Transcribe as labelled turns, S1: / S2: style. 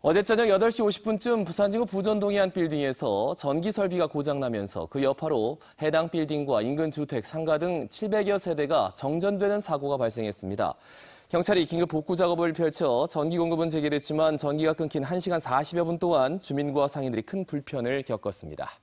S1: 어제 저녁 8시 50분쯤 부산지구 부전동의 한 빌딩에서 전기 설비가 고장나면서 그 여파로 해당 빌딩과 인근 주택, 상가 등 700여 세대가 정전되는 사고가 발생했습니다. 경찰이 긴급 복구 작업을 펼쳐 전기 공급은 재개됐지만 전기가 끊긴 1시간 40여 분 동안 주민과 상인들이 큰 불편을 겪었습니다.